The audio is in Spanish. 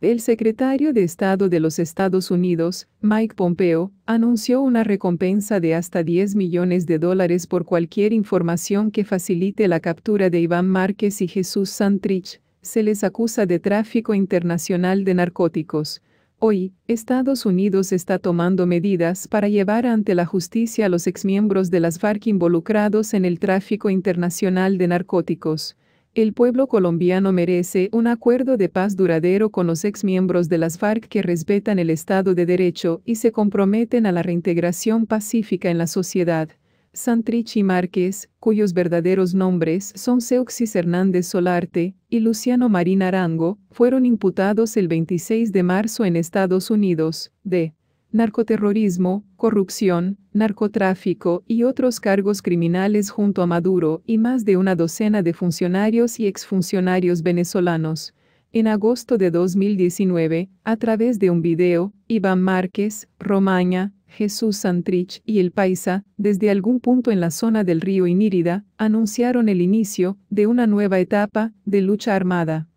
El secretario de Estado de los Estados Unidos, Mike Pompeo, anunció una recompensa de hasta 10 millones de dólares por cualquier información que facilite la captura de Iván Márquez y Jesús Santrich. Se les acusa de tráfico internacional de narcóticos. Hoy, Estados Unidos está tomando medidas para llevar ante la justicia a los exmiembros de las FARC involucrados en el tráfico internacional de narcóticos. El pueblo colombiano merece un acuerdo de paz duradero con los exmiembros de las FARC que respetan el Estado de Derecho y se comprometen a la reintegración pacífica en la sociedad. Santrich y Márquez, cuyos verdaderos nombres son Seuxis Hernández Solarte y Luciano Marín Arango, fueron imputados el 26 de marzo en Estados Unidos, de narcoterrorismo, corrupción, narcotráfico y otros cargos criminales junto a Maduro y más de una docena de funcionarios y exfuncionarios venezolanos. En agosto de 2019, a través de un video, Iván Márquez, Romaña, Jesús Santrich y El Paisa, desde algún punto en la zona del río Inírida, anunciaron el inicio de una nueva etapa de lucha armada.